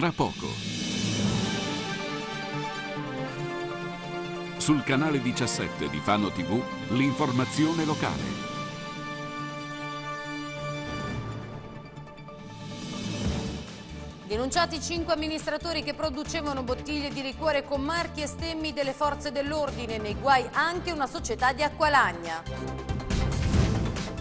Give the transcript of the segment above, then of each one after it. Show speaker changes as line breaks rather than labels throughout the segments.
tra poco. Sul canale 17 di Fano TV, l'informazione locale.
Denunciati cinque amministratori che producevano bottiglie di liquore con marchi e stemmi delle forze dell'ordine, nei guai anche una società di acqualagna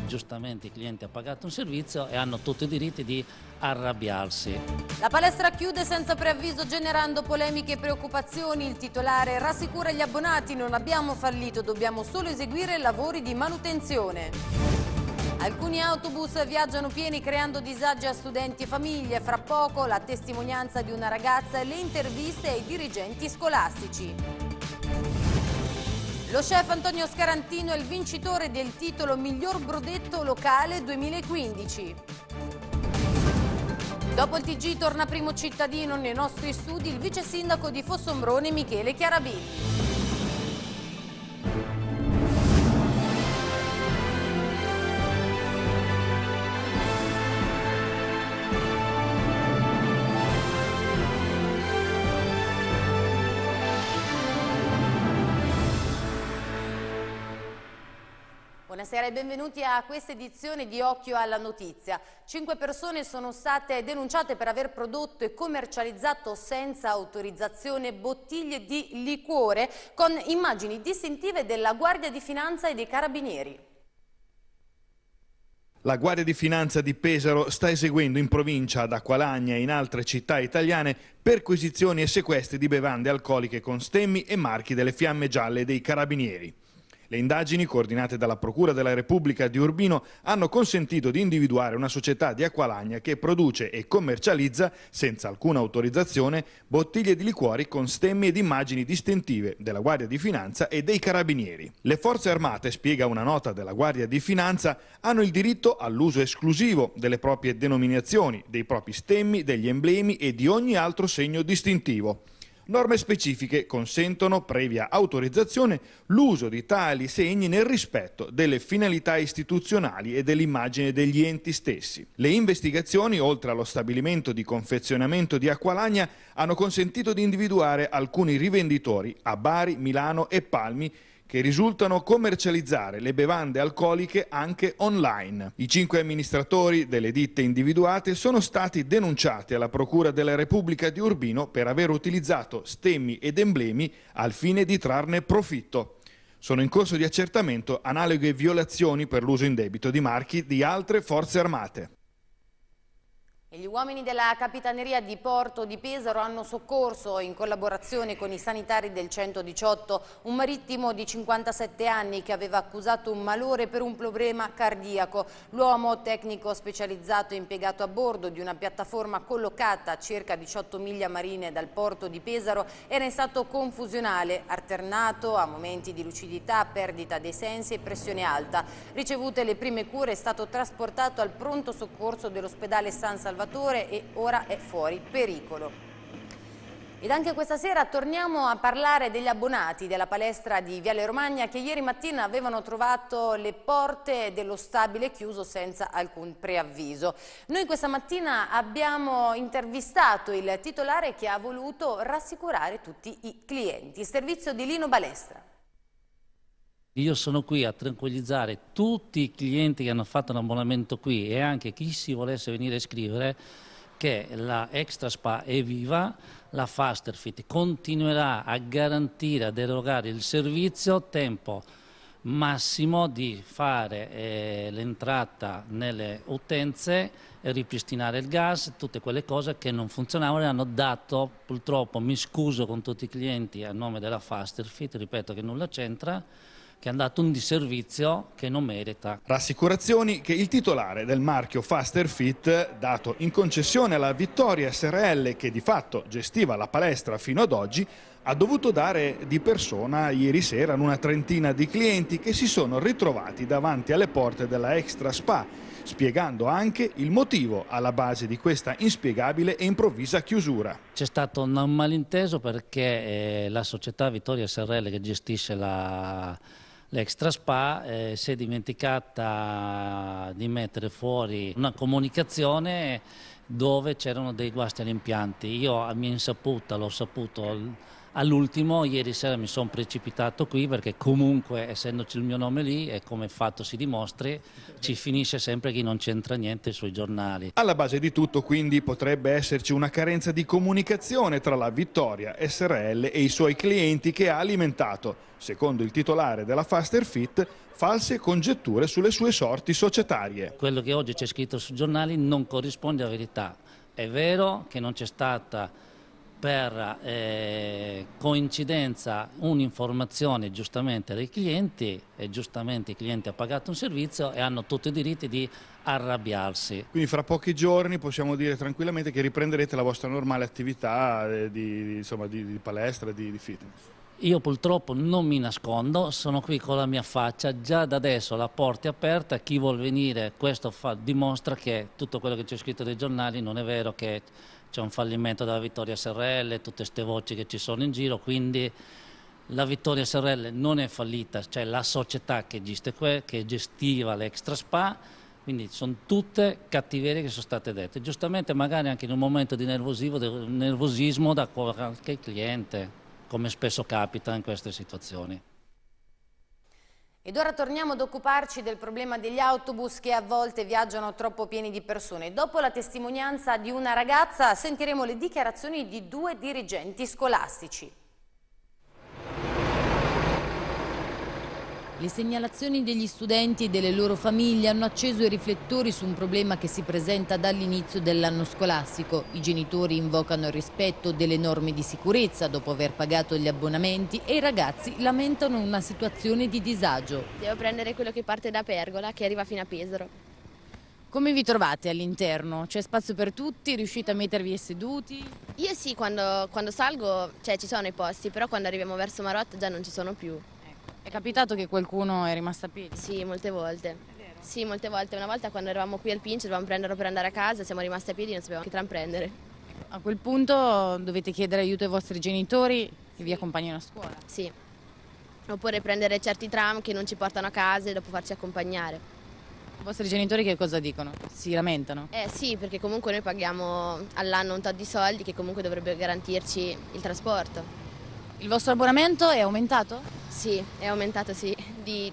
giustamente il cliente ha pagato un servizio e hanno tutti i diritti di arrabbiarsi.
La palestra chiude senza preavviso generando polemiche e preoccupazioni. Il titolare rassicura gli abbonati, non abbiamo fallito, dobbiamo solo eseguire lavori di manutenzione. Alcuni autobus viaggiano pieni creando disagi a studenti e famiglie. Fra poco la testimonianza di una ragazza e le interviste ai dirigenti scolastici. Lo chef Antonio Scarantino è il vincitore del titolo Miglior Brodetto Locale 2015. Dopo il TG torna primo cittadino nei nostri studi il vice sindaco di Fossombrone Michele Chiarabilli. Buonasera e benvenuti a questa edizione di Occhio alla Notizia. Cinque persone sono state denunciate per aver prodotto e commercializzato senza autorizzazione bottiglie di liquore con immagini distintive della Guardia di Finanza e dei Carabinieri.
La Guardia di Finanza di Pesaro sta eseguendo in provincia, ad Acqualagna e in altre città italiane perquisizioni e sequestri di bevande alcoliche con stemmi e marchi delle fiamme gialle dei carabinieri. Le indagini, coordinate dalla Procura della Repubblica di Urbino, hanno consentito di individuare una società di Acqualagna che produce e commercializza, senza alcuna autorizzazione, bottiglie di liquori con stemmi ed immagini distintive della Guardia di Finanza e dei Carabinieri. Le Forze Armate, spiega una nota della Guardia di Finanza, hanno il diritto all'uso esclusivo delle proprie denominazioni, dei propri stemmi, degli emblemi e di ogni altro segno distintivo. Norme specifiche consentono, previa autorizzazione, l'uso di tali segni nel rispetto delle finalità istituzionali e dell'immagine degli enti stessi. Le investigazioni, oltre allo stabilimento di confezionamento di Acqualagna, hanno consentito di individuare alcuni rivenditori a Bari, Milano e Palmi che risultano commercializzare le bevande alcoliche anche online. I cinque amministratori delle ditte individuate sono stati denunciati alla Procura della Repubblica di Urbino per aver utilizzato stemmi ed emblemi al fine di trarne profitto. Sono in corso di accertamento analoghe violazioni per l'uso indebito di marchi di altre forze armate
gli uomini della Capitaneria di Porto di Pesaro hanno soccorso, in collaborazione con i sanitari del 118, un marittimo di 57 anni che aveva accusato un malore per un problema cardiaco. L'uomo, tecnico specializzato impiegato a bordo di una piattaforma collocata a circa 18 miglia marine dal porto di Pesaro, era in stato confusionale, alternato a momenti di lucidità, perdita dei sensi e pressione alta. Ricevute le prime cure è stato trasportato al pronto soccorso dell'ospedale San Salvatore conservatore e ora è fuori pericolo. Ed anche questa sera torniamo a parlare degli abbonati della palestra di Viale Romagna che ieri mattina avevano trovato le porte dello stabile chiuso senza alcun preavviso. Noi questa mattina abbiamo intervistato il titolare che ha voluto rassicurare tutti i clienti. Servizio di Lino Balestra.
Io sono qui a tranquillizzare tutti i clienti che hanno fatto l'abbonamento qui e anche chi si volesse venire a iscrivere che la Extra Spa è viva, la Fasterfit continuerà a garantire, ad erogare il servizio tempo massimo di fare eh, l'entrata nelle utenze, ripristinare il gas, tutte quelle cose che non funzionavano e hanno dato, purtroppo mi scuso con tutti i clienti a nome della Fasterfit, ripeto che nulla c'entra, che hanno dato un disservizio che non merita.
Rassicurazioni che il titolare del marchio Faster Fit, dato in concessione alla Vittoria SRL che di fatto gestiva la palestra fino ad oggi, ha dovuto dare di persona ieri sera ad una trentina di clienti che si sono ritrovati davanti alle porte della Extra Spa, spiegando anche il motivo alla base di questa inspiegabile e improvvisa
chiusura. C'è stato un malinteso perché eh, la società Vittoria SRL che gestisce la, l'Extra Spa eh, si è dimenticata di mettere fuori una comunicazione dove c'erano dei guasti agli impianti. Io a mia insaputa l'ho saputo All'ultimo, ieri sera mi sono precipitato qui perché comunque, essendoci il mio nome lì e come fatto si dimostri, ci finisce sempre chi non c'entra niente sui giornali.
Alla base di tutto, quindi, potrebbe esserci una carenza di comunicazione tra la Vittoria SRL e i suoi clienti che ha alimentato, secondo il titolare della Faster Fit, false congetture sulle sue sorti societarie.
Quello che oggi c'è scritto sui giornali non corrisponde a verità. È vero che non c'è stata per eh, coincidenza un'informazione giustamente dei clienti e giustamente i clienti hanno pagato un servizio e hanno tutti i diritti di arrabbiarsi.
Quindi fra pochi giorni possiamo dire tranquillamente che riprenderete la vostra normale attività eh, di, insomma, di, di, palestra, di, di fitness.
Io purtroppo non mi nascondo, sono qui con la mia faccia, già da adesso la porta è aperta, chi vuol venire questo fa, dimostra che tutto quello che c'è scritto nei giornali non è vero, che c'è un fallimento della Vittoria SRL, tutte queste voci che ci sono in giro, quindi la Vittoria SRL non è fallita, c'è cioè la società che, que, che gestiva l'extra spa, quindi sono tutte cattiverie che sono state dette, giustamente magari anche in un momento di nervosismo da qualche cliente, come spesso capita in queste situazioni.
Ed ora torniamo ad occuparci del problema degli autobus che a volte viaggiano troppo pieni di persone. Dopo la testimonianza di una ragazza sentiremo le dichiarazioni di due dirigenti scolastici. Le segnalazioni degli studenti e delle loro famiglie hanno acceso i riflettori su un problema che si presenta dall'inizio dell'anno scolastico. I genitori invocano il rispetto delle norme di sicurezza dopo aver pagato gli abbonamenti e i ragazzi lamentano una situazione di disagio.
Devo prendere quello che parte da Pergola che arriva fino a Pesaro.
Come vi trovate all'interno? C'è spazio per tutti? Riuscite a mettervi seduti?
Io sì, quando, quando salgo cioè, ci sono i posti, però quando arriviamo verso Marotta già non ci sono più. È capitato che qualcuno è rimasto a piedi? Sì, molte volte. Sì, molte volte. Una volta quando eravamo qui al Pincio, dovevamo prenderlo per andare a casa, siamo rimasti a piedi e non sapevamo che tram prendere. A quel
punto dovete chiedere aiuto ai vostri genitori che vi accompagnano a scuola? Sì.
Oppure prendere certi tram che non ci portano a casa e dopo farci accompagnare. I vostri genitori
che cosa dicono? Si lamentano? Eh
sì, perché comunque noi paghiamo all'anno un tot di soldi che comunque dovrebbe garantirci il trasporto. Il vostro abbonamento è aumentato? Sì, è aumentato sì, di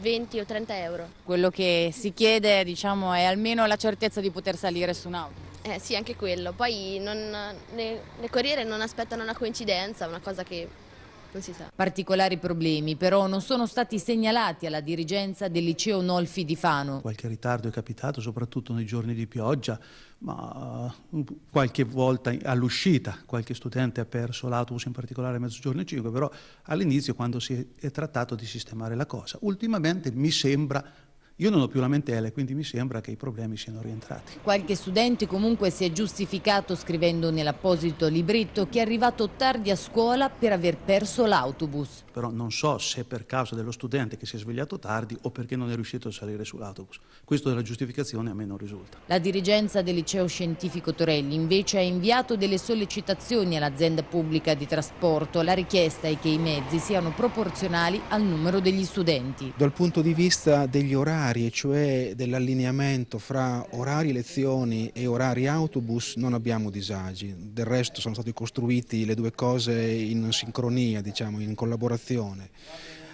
20 o 30 euro.
Quello che si chiede diciamo, è almeno la certezza di poter salire su un'auto.
Eh sì, anche quello. Poi non, le, le corriere non aspettano una coincidenza, una cosa che
Particolari problemi però non sono stati segnalati alla dirigenza del liceo Nolfi di Fano.
Qualche ritardo è capitato soprattutto nei giorni di pioggia, ma uh, qualche volta all'uscita qualche studente ha perso l'autobus, in particolare a mezzogiorno 5, però all'inizio quando si è trattato di sistemare la cosa. Ultimamente mi sembra io non ho più lamentele, quindi mi sembra che i problemi siano rientrati.
Qualche studente comunque si è giustificato scrivendo nell'apposito libretto che è arrivato tardi a scuola per aver perso l'autobus
però non so se per causa dello studente che si è svegliato tardi o perché non è riuscito a salire sull'autobus. Questo della giustificazione a me non risulta.
La dirigenza del liceo scientifico Torelli invece ha inviato delle sollecitazioni all'azienda pubblica di trasporto. La richiesta è che i mezzi siano proporzionali al numero degli studenti.
Dal punto di vista degli orari, cioè dell'allineamento fra orari lezioni e orari autobus, non abbiamo disagi. Del resto sono stati costruiti le due cose in sincronia, diciamo, in collaborazione segnalazione.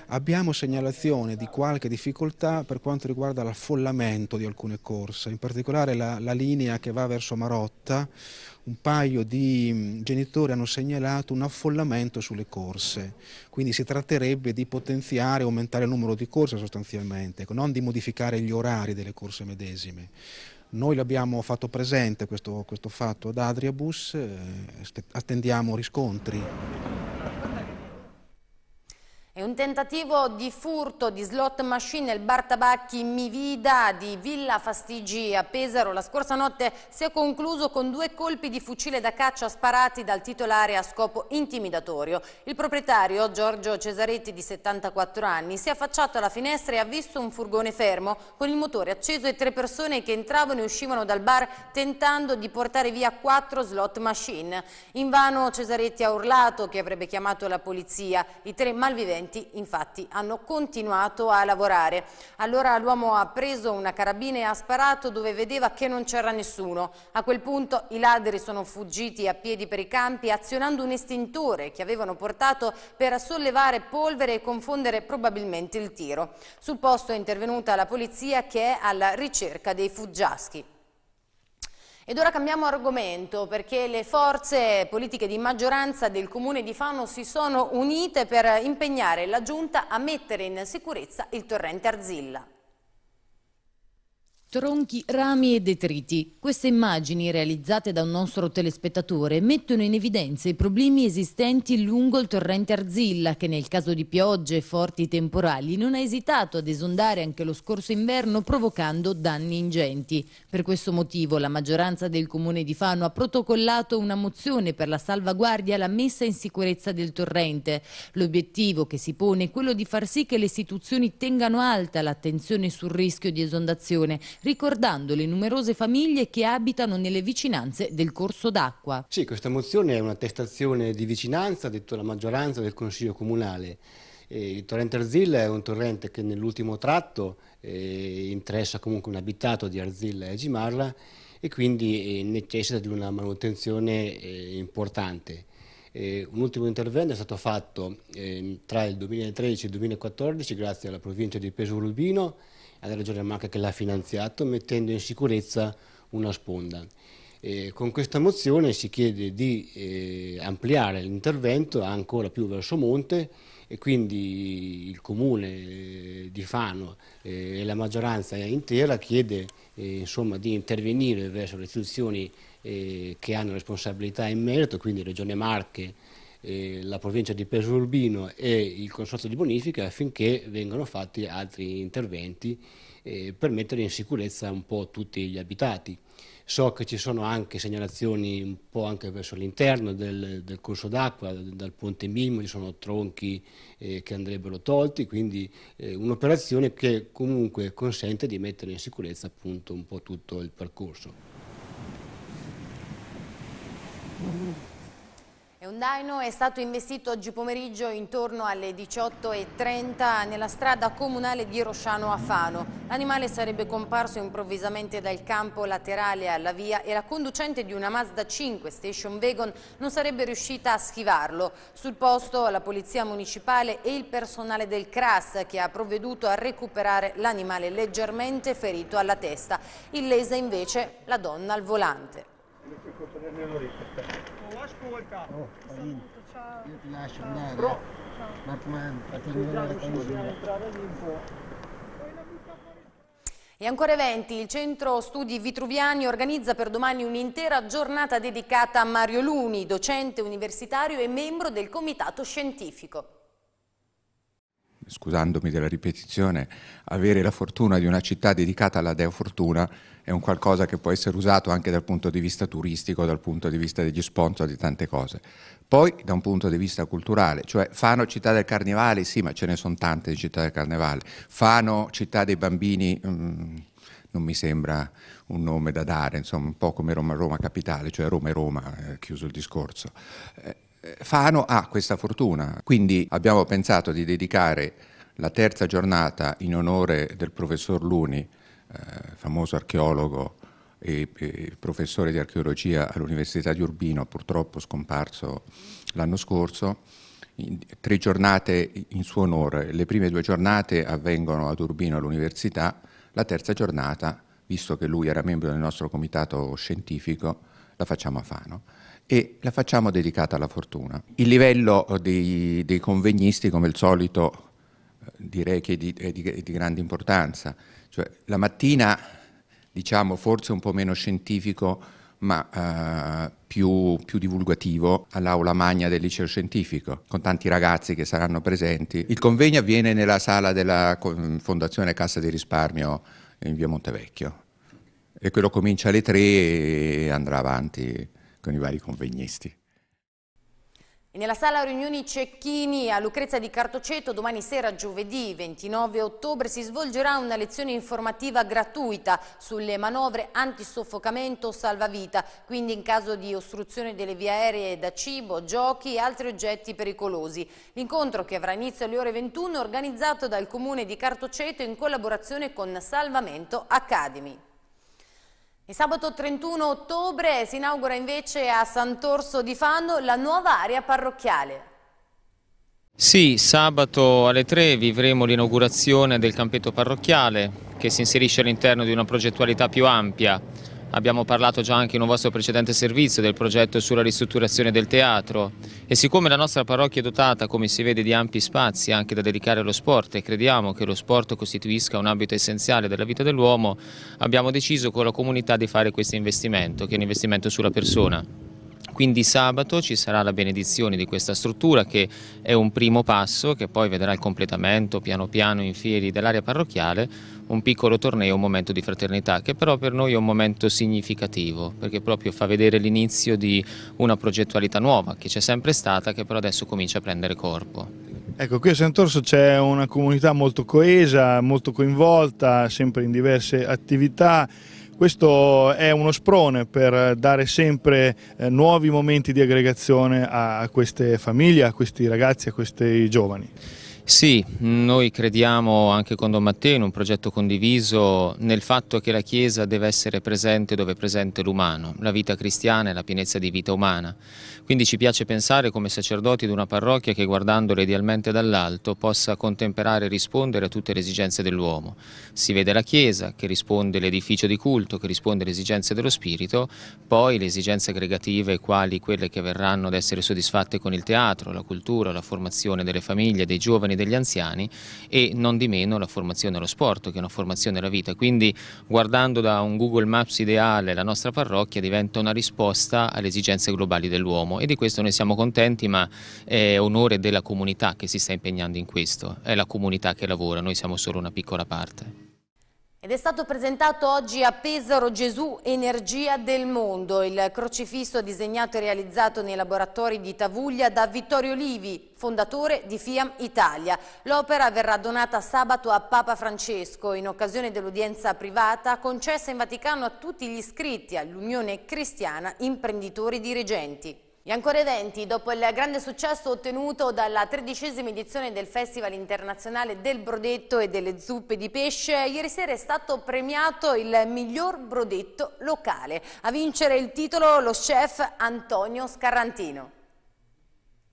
Abbiamo segnalazione di qualche difficoltà per quanto riguarda l'affollamento di alcune corse, in particolare la, la, linea che va verso Marotta, un paio di mm, genitori hanno segnalato un affollamento sulle corse, quindi si tratterebbe di potenziare e aumentare il numero di corse sostanzialmente, ecco, non di modificare gli orari delle corse medesime. Noi l'abbiamo fatto presente questo, questo fatto ad Adriabus, eh, attendiamo riscontri.
È un tentativo di furto di slot machine nel bar tabacchi Mivida di Villa Fastigi a Pesaro. La scorsa notte si è concluso con due colpi di fucile da caccia sparati dal titolare a scopo intimidatorio. Il proprietario, Giorgio Cesaretti, di 74 anni, si è affacciato alla finestra e ha visto un furgone fermo con il motore acceso e tre persone che entravano e uscivano dal bar tentando di portare via quattro slot machine. In vano Cesaretti ha urlato che avrebbe chiamato la polizia. I tre malviventi agenti infatti hanno continuato a lavorare. Allora l'uomo ha preso una carabina e ha sparato dove vedeva che non c'era nessuno. A quel punto i ladri sono fuggiti a piedi per i campi azionando un estintore che avevano portato per sollevare polvere e confondere probabilmente il tiro. Sul posto è intervenuta la polizia che è alla ricerca dei fuggiaschi. Ed ora cambiamo argomento perché le forze politiche di maggioranza del comune di Fano si sono unite per impegnare la giunta a mettere in sicurezza il torrente Arzilla. Tronchi, rami e detriti. Queste immagini realizzate da un nostro telespettatore mettono in evidenza i problemi esistenti lungo il torrente Arzilla che nel caso di piogge e forti temporali non ha esitato ad esondare anche lo scorso inverno provocando danni ingenti. Per questo motivo la maggioranza del comune di Fano ha protocollato una mozione per la salvaguardia e la messa in sicurezza del torrente. L'obiettivo che si pone è quello di far sì che le istituzioni tengano alta l'attenzione sul rischio di esondazione ricordando le numerose famiglie che abitano nelle vicinanze del corso d'acqua.
Sì, questa mozione è un'attestazione di vicinanza, ha detto la maggioranza del Consiglio Comunale. Il torrente Arzilla è un torrente che nell'ultimo tratto eh, interessa comunque un abitato di Arzilla e Gimarla e quindi eh, necessita di una manutenzione eh, importante. un ultimo intervento è stato fatto tra il 2013 e il 2014 grazie alla provincia di Peso Rubino alla Regione Marca che l'ha finanziato mettendo in sicurezza una sponda. Eh, con questa mozione si chiede di eh, ampliare l'intervento ancora più verso monte e quindi il comune eh, di Fano eh, e la maggioranza intera chiede eh, insomma, di intervenire verso le istituzioni eh, che hanno responsabilità in merito, quindi Regione Marche, eh, la provincia di Pesolbino e il consorzio di bonifica affinché vengano fatti altri interventi eh, per mettere in sicurezza un po' tutti gli abitati. So che ci sono anche segnalazioni un po' anche verso l'interno del, del, corso d'acqua, dal ponte Mimmo, ci sono tronchi eh, che andrebbero tolti, quindi eh, un'operazione che comunque consente di mettere in sicurezza appunto un po' tutto il percorso.
Un daino è stato investito oggi pomeriggio intorno alle 18.30 nella strada comunale di Rosciano a Fano. L'animale sarebbe comparso improvvisamente dal campo laterale alla via e la conducente di una Mazda 5 Station Wagon non sarebbe riuscita a schivarlo. Sul posto la polizia municipale e il personale del CRAS che ha provveduto a recuperare l'animale leggermente ferito alla testa. Illesa invece la donna al volante.
Non ascolta. Oh, ciao. io ti lascio andare. Pro. te ma, andare ti
rivelare e ancora eventi, il Centro Studi Vitruviani organizza per domani un'intera giornata dedicata a Mario Luni, docente universitario e membro del Comitato Scientifico
scusandomi della ripetizione, avere la fortuna di una città dedicata alla Dea Fortuna è un qualcosa che può essere usato anche dal punto di vista turistico, dal punto di vista degli sponsor, di tante cose. Poi da un punto di vista culturale, cioè Fano città del carnevale, sì, ma ce ne sono tante di città del carnevale. Fano città dei bambini, mm, non mi sembra un nome da dare, insomma, un po' come Roma, Roma capitale, cioè Roma e Roma, eh, chiuso il discorso. Eh, Fano ha questa fortuna, quindi abbiamo pensato di dedicare la terza giornata in onore del professor Luni, eh, famoso archeologo e, e, professore di archeologia all'Università di Urbino, purtroppo scomparso l'anno scorso, in, tre giornate in suo onore. Le prime due giornate avvengono ad Urbino all'università, la terza giornata, visto che lui era membro del nostro comitato scientifico, la facciamo a Fano e la facciamo dedicata alla fortuna. Il livello eh, dei, dei convegnisti, come al solito, eh, direi che è di, è di, è di grande importanza. Cioè, la mattina, diciamo, forse un po' meno scientifico, ma eh, più, più, divulgativo all'aula magna del liceo scientifico, con tanti ragazzi che saranno presenti. Il convegno avviene nella sala della Fondazione Cassa di Risparmio in via Montevecchio e quello comincia alle tre e andrà avanti con i vari convegnisti.
E nella sala riunioni Cecchini a Lucrezia di Cartoceto domani sera giovedì 29 ottobre si svolgerà una lezione informativa gratuita sulle manovre antisoffocamento salvavita, quindi in caso di ostruzione delle vie aeree da cibo, giochi e altri oggetti pericolosi. L'incontro che avrà inizio alle ore 21 è organizzato dal comune di Cartoceto in collaborazione con Salvamento Academy sabato 31 ottobre si inaugura invece a Sant'Orso di Fanno la nuova area parrocchiale.
Sì, sabato alle 3 vivremo l'inaugurazione del campetto parrocchiale che si inserisce all'interno di una progettualità più ampia Abbiamo parlato già anche in un vostro precedente servizio del progetto sulla ristrutturazione del teatro e siccome la nostra parrocchia è dotata, come si vede, di ampi spazi anche da dedicare allo sport e crediamo che lo sport costituisca un ambito essenziale della vita dell'uomo, abbiamo deciso con la comunità di fare questo investimento, che è un investimento sulla persona. Quindi sabato ci sarà la benedizione di questa struttura che è un primo passo che poi vedrà il completamento piano piano in fieri dell'area parrocchiale, un piccolo torneo, un momento di fraternità che però per noi è un momento significativo perché proprio fa vedere l'inizio di una progettualità nuova che c'è sempre stata che però adesso comincia a prendere corpo.
Ecco, qui a Sant'Orso c'è una comunità molto coesa, molto coinvolta, sempre in diverse attività, questo è uno sprone per dare sempre eh, nuovi momenti di aggregazione a queste famiglie, a questi ragazzi, a questi giovani.
Sì, noi crediamo anche con Don Matteo in un progetto condiviso nel fatto che la Chiesa deve essere presente dove è presente l'umano, la vita cristiana e la pienezza di vita umana. Quindi ci piace pensare come sacerdoti di una parrocchia che guardandole idealmente dall'alto possa contemperare e rispondere a tutte le esigenze dell'uomo. Si vede la Chiesa che risponde l'edificio di culto, che risponde alle esigenze dello Spirito, poi le esigenze aggregative quali quelle che verranno ad essere soddisfatte con il teatro, la cultura, la formazione delle famiglie, dei giovani e degli anziani e non di meno la formazione allo sport che è una formazione alla vita. Quindi guardando da un Google Maps ideale la nostra parrocchia diventa una risposta alle esigenze globali dell'uomo facciamo e di questo ne siamo contenti, ma è onore della comunità che si sta impegnando in questo, è la comunità che lavora, noi siamo solo una piccola parte.
Ed è stato presentato oggi a Pesaro Gesù Energia del Mondo, il crocifisso disegnato e realizzato nei laboratori di Tavuglia da Vittorio Livi, fondatore di Fiam Italia. L'opera verrà donata sabato a Papa Francesco in occasione dell'udienza privata concessa in Vaticano a tutti gli iscritti all'Unione Cristiana Imprenditori Dirigenti. E ancora i denti, dopo il grande successo ottenuto dalla tredicesima edizione del Festival Internazionale del Brodetto e delle Zuppe di Pesce, ieri sera è stato premiato il miglior brodetto locale. A vincere il titolo lo chef Antonio Scarrantino.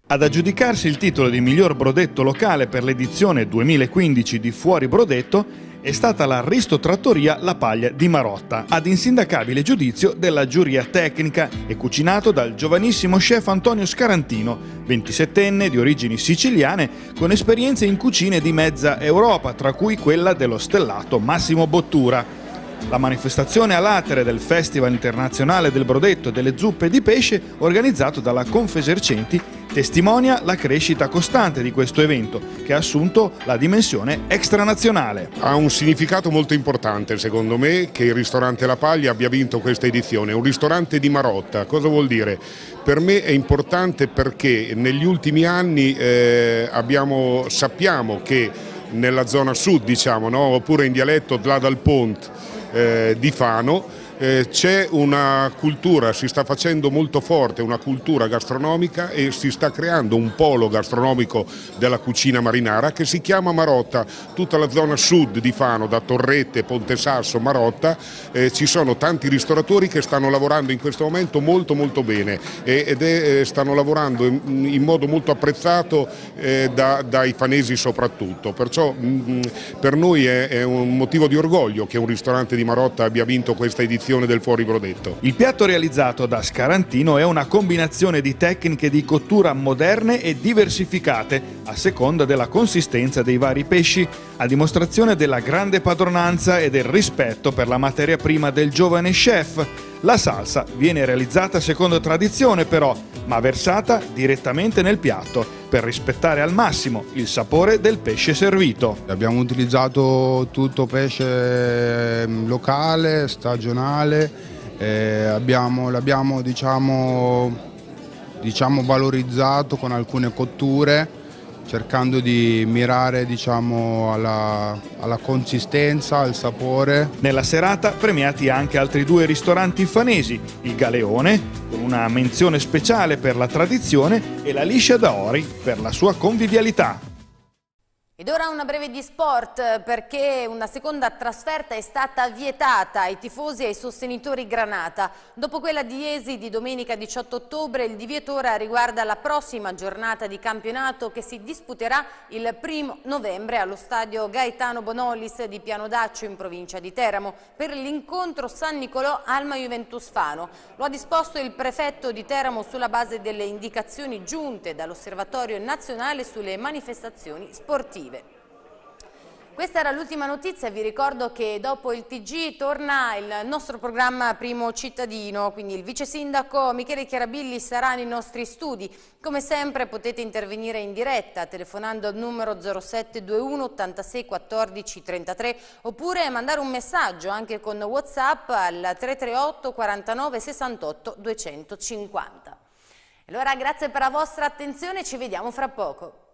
Ad aggiudicarsi il titolo di miglior brodetto locale per l'edizione 2015 di Fuori Brodetto è stata la ristotrattoria La Paglia di Marotta, ad insindacabile giudizio della giuria tecnica e cucinato dal giovanissimo chef Antonio Scarantino, 27enne di origini siciliane, con esperienze in cucine di mezza Europa, tra cui quella dello stellato Massimo Bottura la manifestazione a latere del Festival Internazionale del Brodetto e delle Zuppe di Pesce organizzato dalla Confesercenti testimonia la crescita costante di questo evento che ha assunto la dimensione extranazionale. Ha un significato molto importante secondo me che il ristorante La Paglia abbia vinto questa edizione, un ristorante di Marotta, cosa vuol dire? Per me è importante perché negli ultimi anni eh, abbiamo, sappiamo che nella zona sud diciamo, no? oppure in dialetto Dla dal Pont eh, di Fano eh, c'è una cultura, si sta facendo molto forte una cultura gastronomica e si sta creando un polo gastronomico della cucina marinara che si chiama Marotta, tutta la zona sud di Fano, da Torrette, Ponte Sasso, Marotta, eh, ci sono tanti ristoratori che stanno lavorando in questo momento molto molto bene ed è, eh, stanno lavorando in, in, modo molto apprezzato eh, da, dai fanesi soprattutto, perciò mh, mm, mm, per noi è, è un motivo di orgoglio che un ristorante di Marotta abbia vinto questa edizione preparazione del fuoriprodotto. Il piatto realizzato da Scarantino è una combinazione di tecniche di cottura moderne e diversificate a seconda della consistenza dei vari pesci, a dimostrazione della grande padronanza e del rispetto per la materia prima del giovane chef. La salsa viene realizzata secondo tradizione però, ma versata direttamente nel piatto per rispettare al massimo il sapore del pesce servito. Abbiamo utilizzato tutto pesce ehm, locale, stagionale, eh, abbiamo, l'abbiamo diciamo, diciamo valorizzato con alcune cotture cercando di mirare diciamo, alla, alla, consistenza, al sapore. Nella serata premiati anche altri due ristoranti fanesi, il Galeone, con una menzione speciale per la tradizione, e la Liscia d'Aori per la sua convivialità.
Ed ora una breve di sport eh, perché una seconda trasferta è stata vietata ai tifosi e ai sostenitori Granata. Dopo quella di Iesi di domenica 18 ottobre il divieto ora riguarda la prossima giornata di campionato che si disputerà il primo novembre allo stadio Gaetano Bonolis di Piano Daccio in provincia di Teramo per l'incontro San Nicolò Alma Juventus Fano. Lo ha disposto il prefetto di Teramo sulla base delle indicazioni giunte dall'Osservatorio Nazionale sulle manifestazioni sportive lavorative. Questa era l'ultima notizia, vi ricordo che dopo il TG torna il nostro programma Primo Cittadino, quindi il vice sindaco Michele Chiarabilli sarà nei nostri studi. Come sempre potete intervenire in diretta telefonando al numero 0721 86 14 33 oppure mandare un messaggio anche con Whatsapp al 338 49 68 250. Allora grazie per la vostra attenzione, ci vediamo fra poco.